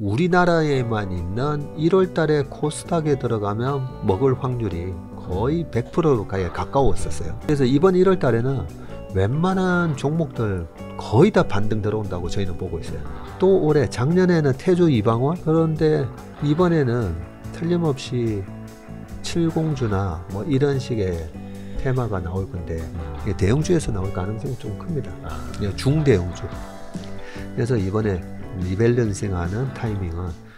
우리나라에만 있는 1월달에 코스닥에 들어가면 먹을 확률이 거의 100%가에 가까웠었어요. 그래서 이번 1월달에는 웬만한 종목들 거의 다 반등 들어온다고 저희는 보고 있어요. 또 올해 작년에는 태조 이방원 그런데 이번에는 틀림없이 7공주나뭐 이런 식의 테마가 나올 건데 대형주에서 나올 가능성이 좀 큽니다. 아. 예, 중대형주. 그래서 이번에 리밸런싱하는 타이밍은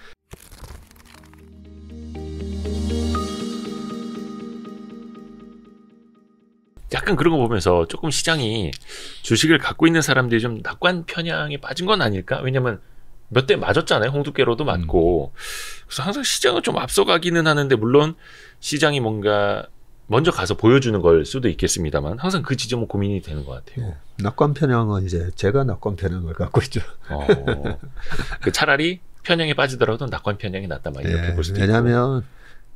약간 그런 거 보면서 조금 시장이 주식을 갖고 있는 사람들이 좀 낙관 편향에 빠진 건 아닐까? 왜냐면 몇 대 맞았잖아요. 홍두깨로도 맞고. 음. 그래서 항상 시장은 좀 앞서가기는 하는데 물론 시장이 뭔가 먼저 가서 보여주는 걸 수도 있겠습니다만 항상 그 지점은 고민이 되는 것 같아요. 네. 낙관 편향은 이제 제가 낙관 편향을 갖고 있죠. 어, 그 차라리 편향에 빠지더라도 낙관 편향이 낫다 막 이렇게 네, 볼 수도 왜냐하면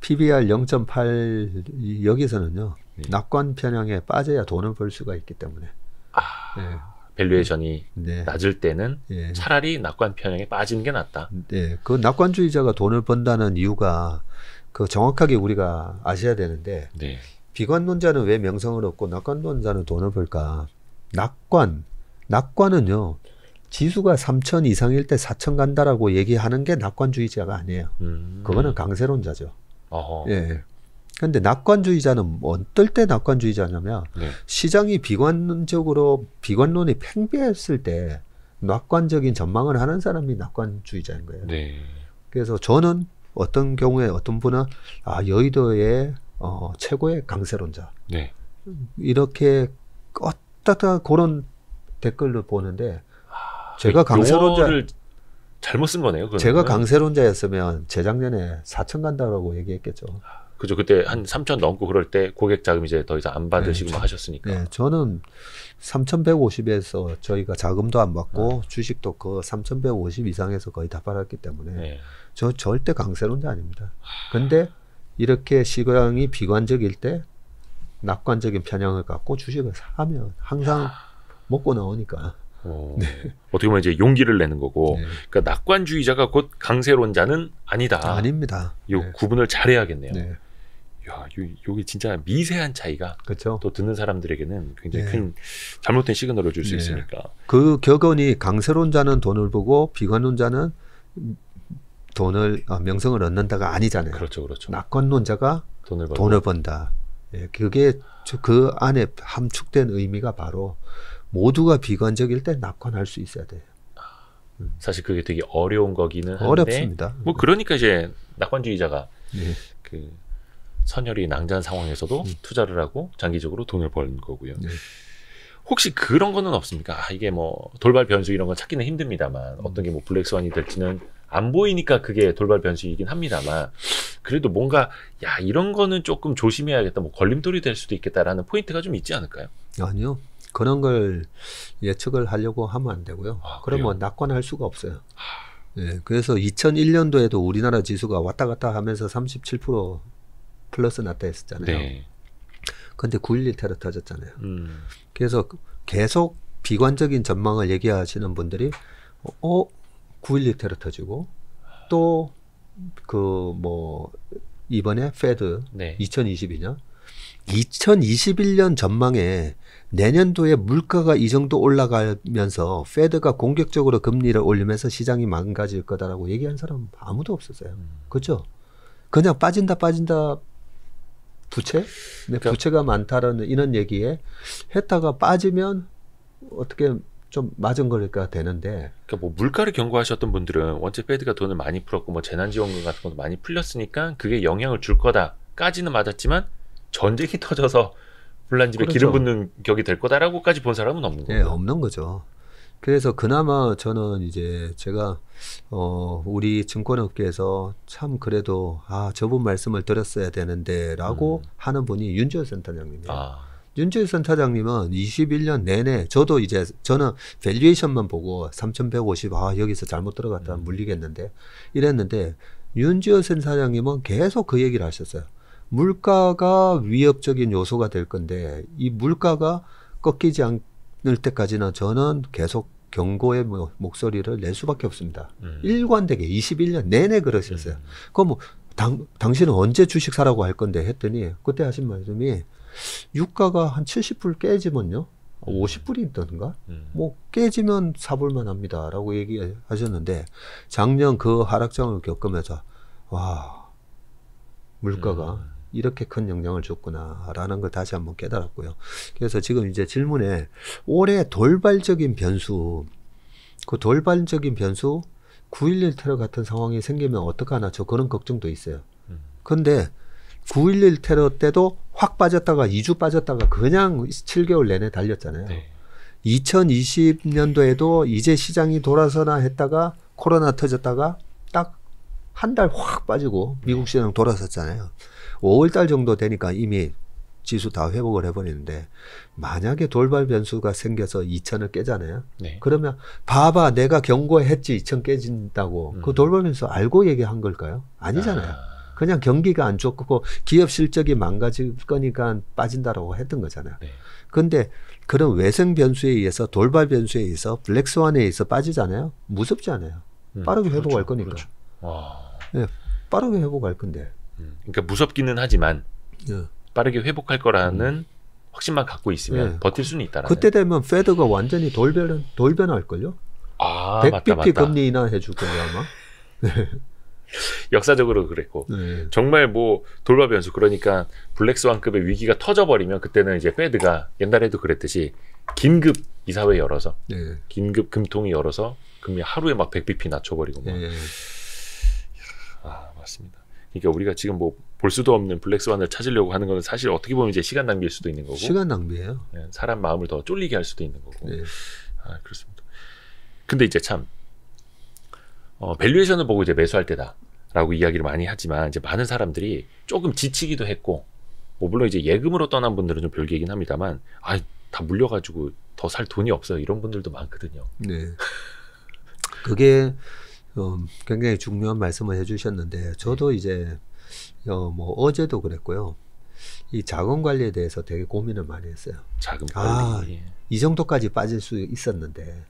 PBR 0.8 여기서는요 네. 낙관 편향에 빠져야 돈을 벌 수가 있기 때문에. 아, 네. 밸류에이션이 네. 낮을 때는 네. 차라리 낙관 편향에 빠지는 게 낫다. 네, 그 낙관주의자가 돈을 번다는 이유가 그 정확하게 우리가 아셔야 되는데 네. 비관론자는 왜 명성을 얻고 낙관론자는 돈을 벌까? 낙관, 낙관은요 지수가 3천 이상일 때 4천 간다라고 얘기하는 게 낙관주의자가 아니에요. 음. 그거는 강세론자죠. 어허. 예. 근데 낙관주의자는 어떨 때 낙관주의자냐면 네. 시장이 비관적으로 비관론이 팽배했을 때 낙관적인 전망을 하는 사람이 낙관주의자인 거예요. 네. 그래서 저는 어떤 경우에 어떤 분은 아 여의도의 어, 최고의 강세론자 네. 이렇게 껐다가 그런 댓글을 보는데 제가 그 강세론자 잘못 쓴 거네요. 그러면. 제가 강세론자였으면 재작년에 사천 간다라고 얘기했겠죠. 아. 그죠. 그때 한 3천 넘고 그럴 때 고객 자금 이제 더 이상 안 네, 받으시고 네, 저, 하셨으니까. 네, 저는 3,150에서 저희가 자금도 안 받고 네. 주식도 그 3,150 이상에서 거의 다 팔았기 때문에 네. 저 절대 강세론자 아닙니다. 근데 이렇게 시장이 비관적일 때 낙관적인 편향을 갖고 주식을 사면 항상 먹고 나오니까. 어, 네. 어떻게 보면 이제 용기를 내는 거고, 네. 그러니까 낙관주의자가 곧 강세론자는 아니다. 아닙니다. 이 네. 구분을 잘해야겠네요. 네. 야, 여기 진짜 미세한 차이가 그쵸? 또 듣는 사람들에게는 굉장히 네. 큰 잘못된 시그널을 줄수 네. 있으니까. 그 격언이 강세론자는 돈을 보고 비관론자는 돈을 아, 명성을 얻는다가 아니잖아요. 그렇죠, 그렇죠. 낙관론자가 돈을, 돈을 번다. 예, 그게 그 안에 함축된 의미가 바로 모두가 비관적일 때 낙관할 수 있어야 돼요. 음. 사실 그게 되게 어려운 거기는 한데 어렵습니다. 뭐 그러니까 이제 낙관주의자가 예. 그 선열이 낭자한 상황에서도 음. 투자를 하고 장기적으로 돈을 버는 거고요. 네. 혹시 그런 거는 없습니까? 아, 이게 뭐 돌발 변수 이런 건 찾기는 힘듭니다만 음. 어떤 게뭐 블랙스완이 될지는 안 보이니까 그게 돌발 변수이긴 합니다만 그래도 뭔가 야 이런 거는 조금 조심해야겠다 뭐 걸림돌이 될 수도 있겠다라는 포인트가 좀 있지 않을까요? 아니요 그런 걸 예측을 하려고 하면 안 되고요. 아, 그러면 뭐 낙관할 수가 없어요. 예, 그래서 2001년도에도 우리나라 지수가 왔다 갔다 하면서 37% 플러스 나다 했었잖아요. 그런데9.11 테러 터졌잖아요. 음. 그래서 계속 비관적인 전망을 얘기하시는 분들이 어, 9.11 테러 터지고 또 그 뭐 이번에 페드 네. 2022년 2021년 전망에 내년도에 물가가 이 정도 올라가면서 페드가 공격적으로 금리를 올리면서 시장이 망가질 거다라고 얘기한 사람 아무도 없었어요. 음. 그렇죠? 그냥 빠진다 빠진다 부채? 근데 그러니까. 부채가 많다라는 이런 얘기에 했다가 빠지면 어떻게 좀 맞은 거니까 되는데. 그러니까 뭐 물가를 경고하셨던 분들은 원체 페드가 돈을 많이 풀었고 뭐 재난지원금 같은 것도 많이 풀렸으니까 그게 영향을 줄 거다까지는 맞았지만 전쟁이 터져서 불난 집에 그렇죠. 기름 붓는 격이 될 거다라고까지 본 사람은 없는 예, 거예요. 네, 없는 거죠. 그래서 그나마 저는 이제 제가 어 우리 증권업계에서 참 그래도 아 저분 말씀을 드렸어야 되는데라고 음. 하는 분이 윤주열 센터장님이에요. 아. 윤주일 센터장님은 21년 내내 저도 이제 저는 밸류에이션만 보고 3,150 아 여기서 잘못 들어갔다 음. 물리겠는데 이랬는데 윤주일 센차장님은 계속 그 얘기를 하셨어요. 물가가 위협적인 요소가 될 건데 이 물가가 꺾이지 않고 일 때까지는 저는 계속 경고의 뭐 목소리를 낼 수밖에 없습니다. 음. 일관되게 21년 내내 그러셨어요. 음. 그럼 뭐 당, 당신은 언제 주식 사라고 할 건데 했더니 그때 하신 말씀이 유가가 한 70불 깨지면요. 50불이 음. 있던가? 음. 뭐 깨지면 사볼만 합니다. 라고 얘기하셨는데 작년 그 하락장을 겪으면서 와 물가가 음. 이렇게 큰 영향을 줬구나라는 걸 다시 한번 깨달았고요. 그래서 지금 이제 질문에 올해 돌발적인 변수 그 돌발적인 변수 9.11 테러 같은 상황이 생기면 어떡하나 저 그런 걱정도 있어요. 근데 9.11 테러 때도 확 빠졌다가 2주 빠졌다가 그냥 7개월 내내 달렸잖아요. 네. 2020년도에도 이제 시장이 돌아서나 했다가 코로나 터졌다가 딱 한 달 확 빠지고 미국 시장 돌아섰잖아요. 5월 달 정도 되니까 이미 지수 다 회복을 해버리는데 만약에 돌발 변수가 생겨서 2천을 깨잖아요. 네. 그러면 봐봐 내가 경고했지 2천 깨진다고 그 음. 그 돌발 변수 알고 얘기한 걸까요? 아니잖아요. 아. 그냥 경기가 안 좋고 기업 실적이 망가질 거니까 빠진다라고 했던 거잖아요. 네. 근데 그런 외생 변수에 의해서 돌발 변수에 의해서 블랙스완에 의해서 빠지잖아요. 무섭지 않아요. 음, 빠르게 음, 그렇죠, 회복할 거니까. 그렇죠. 네, 빠르게 회복할 건데. 그러니까 무섭기는 하지만 예. 빠르게 회복할 거라는 확신만 갖고 있으면 네. 버틸 수는 있다라는. 그때 되면 페드가 완전히 돌변 돌변할 걸요. 아, 100bp 금리 인하해줄 거예요 아마. 네. 역사적으로 그랬고 네. 정말 뭐 돌발 변수 그러니까 블랙스완급의 위기가 터져버리면 그때는 이제 패드가 옛날에도 그랬듯이 긴급 이사회 열어서 네. 긴급 금통이 열어서 금이 하루에 막 100bp 낮춰버리고 막. 예. 아 맞습니다. 그러니까 우리가 지금 뭐 볼 수도 없는 블랙스완을 찾으려고 하는 건 사실 어떻게 보면 이제 시간 낭비일 수도 있는 거고 시간 낭비예요. 네, 사람 마음을 더 쫄리게 할 수도 있는 거고. 네. 아 그렇습니다. 근데 이제 참 어, 밸류에이션을 보고 이제 매수할 때다라고 이야기를 많이 하지만 이제 많은 사람들이 조금 지치기도 했고 뭐 물론 이제 예금으로 떠난 분들은 좀 별개이긴 합니다만 아다 물려가지고 더 살 돈이 없어요 이런 분들도 많거든요. 네. 그게 어, 굉장히 중요한 말씀을 해주셨는데 저도 네. 이제 어, 뭐 어제도 그랬고요. 이 자금 관리에 대해서 되게 고민을 많이 했어요. 자금 아, 관리. 아, 이 정도까지 빠질 수 있었는데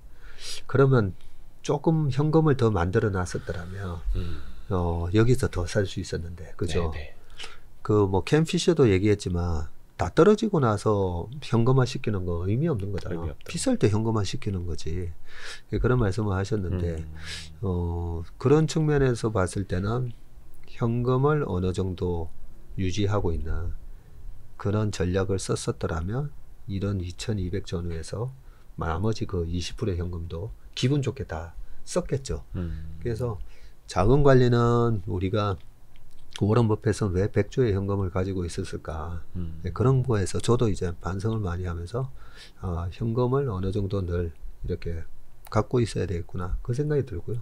그러면 조금 현금을 더 만들어 놨었더라면 음. 어, 여기서 더 살 수 있었는데 그죠? 네, 네. 그뭐캠피셔도 얘기했지만 다 떨어지고 나서 현금화 시키는 거 의미 없는 거잖아. 의미 비쌀 때 현금화 시키는 거지. 예, 그런 말씀을 하셨는데, 음. 어, 그런 측면에서 봤을 때는 현금을 어느 정도 유지하고 있는 그런 전략을 썼었더라면 이런 2200 전후에서 나머지 그 20%의 현금도 기분 좋게 다 썼겠죠. 음. 그래서 자금 관리는 우리가 그 워런 버핏은 왜 백조의 현금을 가지고 있었을까 음. 네, 그런 거에서 저도 이제 반성을 많이 하면서 아, 현금을 어느 정도 늘 이렇게 갖고 있어야 되겠구나 그 생각이 들고요.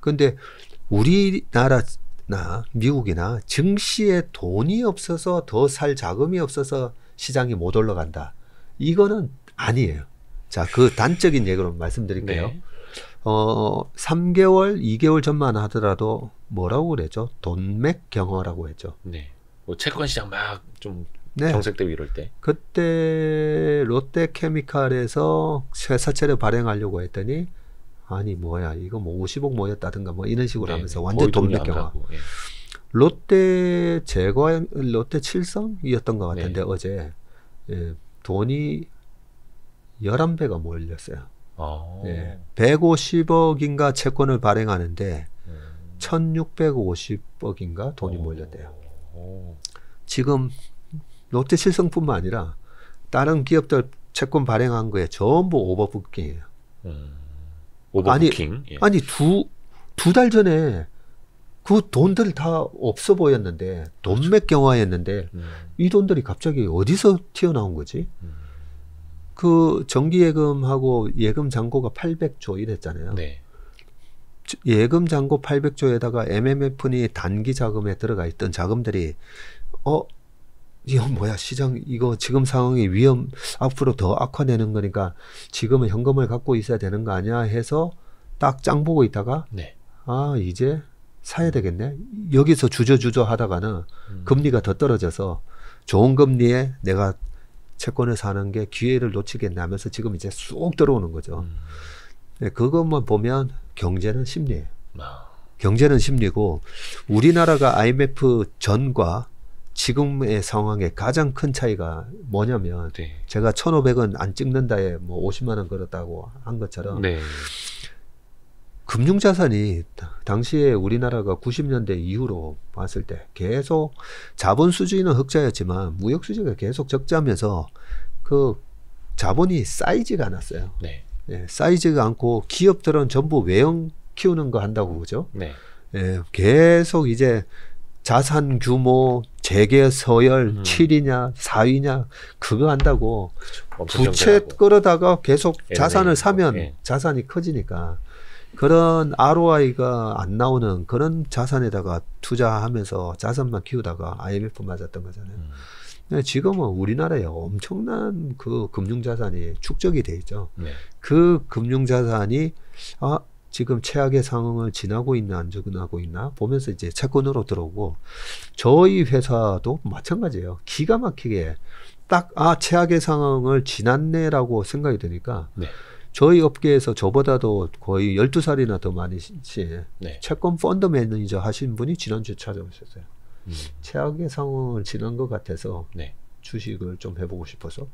그런데 우리나라나 미국이나 증시에 돈이 없어서 더 살 자금이 없어서 시장이 못 올라간다. 이거는 아니에요. 자, 그 단적인 예로 말씀드릴게요. 네. 어, 3개월, 2개월 전만 하더라도 뭐라고 그러죠? 돈맥 경화라고 했죠. 네. 뭐 채권 시장 막좀 경색되고 이럴 때. 그때 롯데케미칼에서 회사채를 발행하려고 했더니 아니 뭐야 이거 뭐 50억 모였다든가 뭐 이런 식으로 네. 하면서 네. 완전 돈맥 경화. 예. 롯데 재과 롯데 칠성이었던 것 같은데 네. 어제 예, 돈이 1 1 배가 몰렸어요. 아. 예, 150억인가 채권을 발행하는데 1650억인가 돈이 오. 몰렸대요. 지금 롯데 실성뿐만 아니라 다른 기업들 채권 발행한 거에 전부 오버부킹이에요. 음. 오버부킹? 아니, 예. 아니 두, 두 달 전에 그 돈들 다 없어 보였는데 돈맥 경화였는데 그렇죠. 음. 이 돈들이 갑자기 어디서 튀어나온 거지? 음. 그 정기예금하고 예금 잔고가 800조 이랬잖아요. 네. 예금 잔고 800조에다가 MMF니 단기 자금에 들어가 있던 자금들이 어 이거 뭐야 시장 이거 지금 상황이 위험 앞으로 더 악화되는 거니까 지금은 현금을 갖고 있어야 되는 거 아니야 해서 딱 짱 보고 있다가 네. 아 이제 사야 되겠네 여기서 주저주저 하다가는 음. 금리가 더 떨어져서 좋은 금리에 내가 채권을 사는 게 기회를 놓치겠네 하면서 지금 이제 쑥 들어오는 거죠. 음. 예, 그것만 보면 경제는 심리예요. 아. 경제는 심리고 우리나라가 IMF 전과 지금의 상황에 가장 큰 차이가 뭐냐면 네. 제가 천오백 원안 찍는다에 뭐오십만원 걸었다고 한 것처럼 네. 금융자산이 당시에 우리나라가 구십 년대 이후로 봤을 때 계속 자본 수준는 흑자였지만 무역 수지가 계속 적자면서 그 자본이 쌓이지가 않았어요. 네. 예, 사이즈가 않고 기업들은 전부 외형 키우는 거 한다고 보죠. 네. 예, 계속 이제 자산 규모, 재계 서열 음. 7위냐, 4위냐 그거 한다고 부채 끌어다가 계속 m 자산을 사면 예. 자산이 커지니까 그런 ROI가 안 나오는 그런 자산에다가 투자하면서 자산만 키우다가 IMF 맞았던 거잖아요. 음. 지금은 우리나라에 엄청난 그 금융자산이 축적이 돼 있죠. 네. 그 금융자산이 아 지금 최악의 상황을 지나고 있나 안 지나고 있나 보면서 이제 채권으로 들어오고 저희 회사도 마찬가지예요. 기가 막히게 딱 아 최악의 상황을 지났네라고 생각이 드니까 네. 저희 업계에서 저보다도 거의 열두 살이나더 많이 네. 채권 펀드 매니저 하신 분이 지난주에 찾아오셨어요. 음. 최악의 상황을 지난 것 같아서 네. 주식을 좀 해보고 싶어서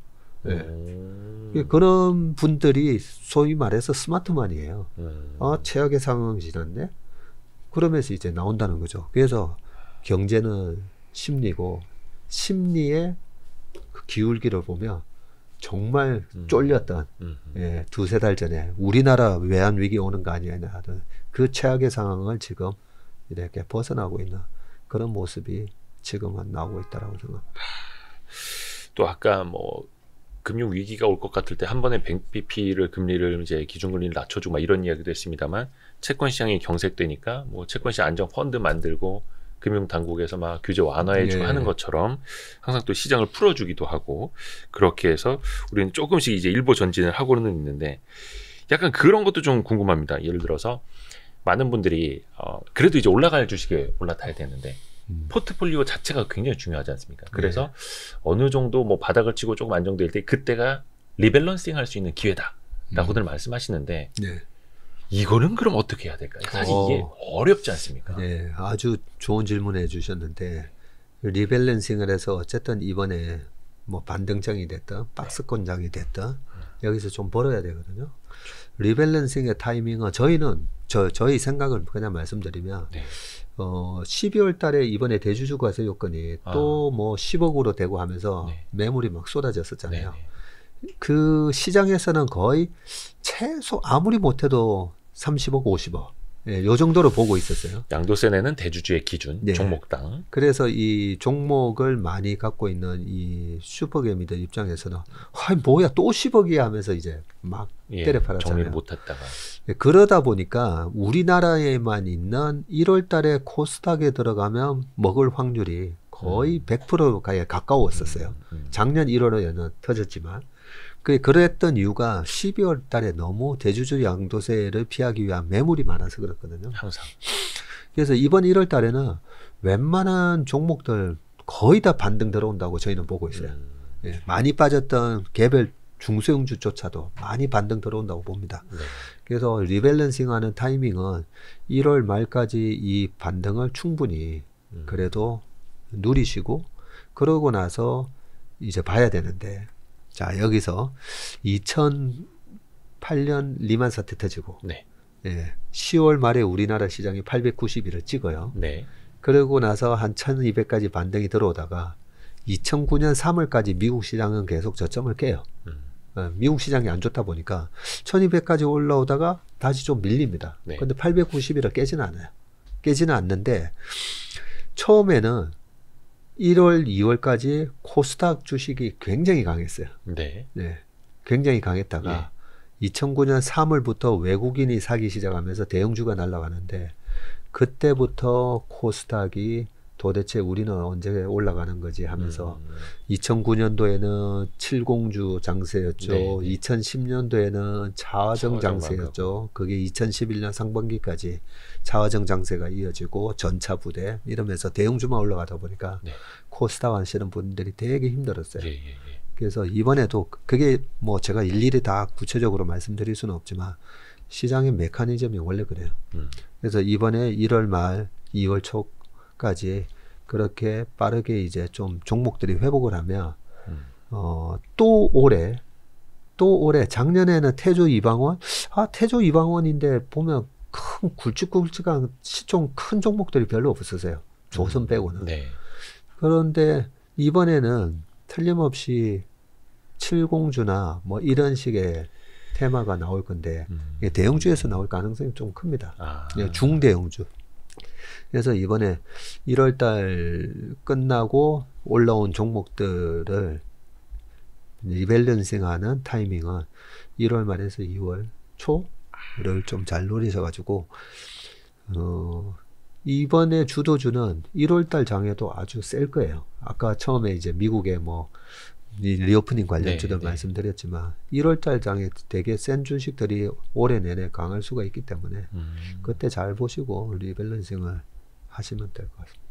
네. 음. 그런 분들이 소위 말해서 스마트만이에요. 음. 아 최악의 상황 지났네. 그러면서 이제 나온다는 거죠. 그래서 경제는 심리고 심리의 그 기울기를 보면 정말 음. 쫄렸던 음. 예, 두세 달 전에 우리나라 외환 위기 오는 거 아니냐 하던그 최악의 상황을 지금 이렇게 벗어나고 있는 그런 모습이 지금은 나오고 있다라고 생각합니다. 또 아까 뭐 금융 위기가 올 것 같을 때 한 번에 100bp를 금리를 이제 기준금리를 낮춰주고 막 이런 이야기도 했습니다만 채권 시장이 경색되니까 뭐 채권 시장 안정 펀드 만들고 금융 당국에서 막 규제 완화해주고 예. 하는 것처럼 항상 또 시장을 풀어주기도 하고 그렇게 해서 우리는 조금씩 이제 일보 전진을 하고는 있는데 약간 그런 것도 좀 궁금합니다. 예를 들어서 많은 분들이 어, 그래도 이제 올라갈 주식에 올라타야 되는데 음. 포트폴리오 자체가 굉장히 중요하지 않습니까? 그래서 네. 어느 정도 뭐 바닥을 치고 조금 안정될 때 그때가 리밸런싱 할 수 있는 기회다라고들 음. 말씀하시는데 네. 이거는 그럼 어떻게 해야 될까요? 사실 어. 이게 어렵지 않습니까? 네, 아주 좋은 질문해 주셨는데 리밸런싱을 해서 어쨌든 이번에 뭐 반등장이 됐다 박스권장이 됐다 네. 여기서 좀 벌어야 되거든요. 리밸런싱의 타이밍은 저희는 저 저희 생각을 그냥 말씀드리면 네. 어 12월 달에 이번에 대주주 과세 요건이 아. 또뭐 10억으로 되고 하면서 네. 매물이 막 쏟아졌었잖아요. 네네. 네. 그 시장에서는 거의 최소 아무리 못해도 30억, 50억 예, 요 정도로 보고 있었어요. 양도세내는 대주주의 기준 예. 종목당. 그래서 이 종목을 많이 갖고 있는 이 슈퍼개미들 입장에서는 아 뭐야 또 10억이야 하면서 이제 막 예, 때려 팔았잖아요. 정리 못했다가. 예, 그러다 보니까 우리나라에만 있는 1월달에 코스닥에 들어가면 먹을 확률이 거의 음. 1 0 0가 가까웠었어요. 음, 음. 작년 1월에는 터졌지만. 그 그랬던 이유가 12월 달에 너무 대주주 양도세를 피하기 위한 매물이 많아서 그렇거든요. 항상. 그래서 이번 1월 달에는 웬만한 종목들 거의 다 반등 들어온다고 저희는 보고 있어요. 음. 예, 많이 빠졌던 개별 중소형주조차도 많이 반등 들어온다고 봅니다. 네. 그래서 리밸런싱하는 타이밍은 1월 말까지 이 반등을 충분히 음. 그래도 누리시고 그러고 나서 이제 봐야 되는데 자, 여기서 2008년 리만 사태 터지고 네. 예, 10월 말에 우리나라 시장이 890일을 찍어요. 네. 그러고 나서 한 1200까지 반등이 들어오다가 2009년 3월까지 미국 시장은 계속 저점을 깨요. 음. 어, 미국 시장이 안 좋다 보니까 1200까지 올라오다가 다시 좀 밀립니다. 네. 근데 890이라 깨지는 않아요. 깨지는 않는데 처음에는 1월, 2월까지 코스닥 주식이 굉장히 강했어요. 네. 네. 굉장히 강했다가 예. 2009년 3월부터 외국인이 사기 시작하면서 대형주가 날아가는데 그때부터 코스닥이 도대체 우리는 언제 올라가는 거지 하면서 음. 2009년도에는 칠공주 장세였죠. 네, 네. 2010년도에는 차화정 장세였죠. 그게 2011년 상반기까지 차화정 장세가 이어지고 전차 부대 이러면서 대형주만 올라가다 보니까 네. 코스닥 완시는 분들이 되게 힘들었어요. 예, 예, 예. 그래서 이번에도 그게 뭐 제가 일일이 다 구체적으로 말씀드릴 수는 없지만 시장의 메커니즘이 원래 그래요. 음. 그래서 이번에 1월 말, 2월 초 까지 그렇게 빠르게 이제 좀 종목들이 회복을 하면 음. 어, 또 올해 또 올해 작년에는 태조 이방원 아 태조 이방원인데 보면 큰 굵직굵직한 시종 큰 종목들이 별로 없었어요 조선 음. 빼고는 음. 네. 그런데 이번에는 틀림없이 칠공주나 뭐 이런 식의 테마가 나올 건데 음. 대형주에서 나올 가능성이 좀 큽니다. 아. 예, 중대형주. 그래서 이번에 1월 달 끝나고 올라온 종목들을 리밸런싱하는 타이밍은 1월 말에서 2월 초를 좀 잘 노리셔 가지고 어 이번에 주도주는 1월 달 장에도 아주 셀 거예요. 아까 처음에 이제 미국의 뭐 리오프닝 관련 주도 네, 네. 말씀드렸지만 1월달 장에 되게 센 주식들이 올해 내내 강할 수가 있기 때문에 음. 그때 잘 보시고 리밸런싱을 하시면 될 것 같습니다.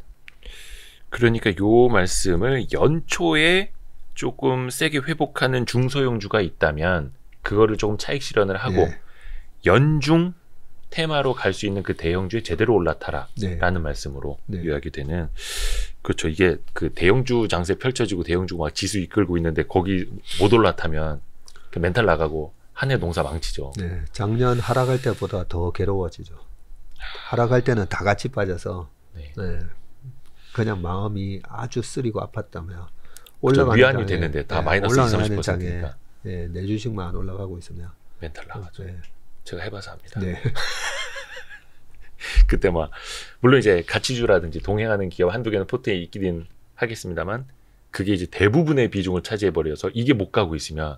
그러니까 요 말씀을 연초에 조금 세게 회복하는 중소형주가 있다면 그거를 조금 차익 실현을 하고 네. 연중 테마로 갈 수 있는 그 대형주에 제대로 네. 올라타라라는 말씀으로 네. 요약이 되는 그렇죠. 이게 그 대형주 장세 펼쳐지고 대형주 막 지수 이끌고 있는데 거기 못 올라타면 멘탈 나가고 한해 농사 망치죠. 네, 작년 하락할 때보다 더 괴로워지죠. 하락할 때는 다 같이 빠져서 네. 네. 그냥 마음이 아주 쓰리고 아팠다면 그렇죠. 올라가는 위안이 장 되는데 다 네, 마이너스 30%니까 네, 내 네 주식만 올라가고 있으면 멘탈 나가죠. 네. 제가 해봐서 합니다. 네. 그때 막 뭐, 물론 이제 가치주라든지 동행하는 기업 한두 개는 포트에 있기는 하겠습니다만 그게 이제 대부분의 비중을 차지해 버려서 이게 못 가고 있으면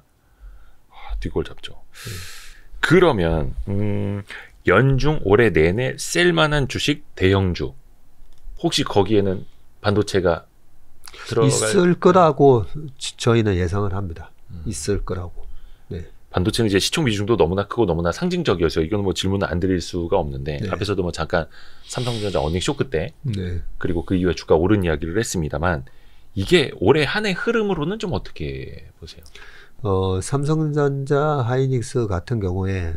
아, 뒷골 잡죠. 음. 그러면 음, 연중 올해 내내 셀만한 주식 대형주 혹시 거기에는 반도체가 들어갈 있을 거라고 저희는 예상을 합니다. 음. 있을 거라고. 반도체는 이제 시총 비중도 너무나 크고 너무나 상징적이어서 이건 뭐 질문을 안 드릴 수가 없는데 네. 앞에서도 뭐 잠깐 삼성전자 어닝 쇼크 때 네. 그리고 그 이후에 주가 오른 이야기를 했습니다만 이게 올해 한 해 흐름으로는 좀 어떻게 보세요? 어, 삼성전자 하이닉스 같은 경우에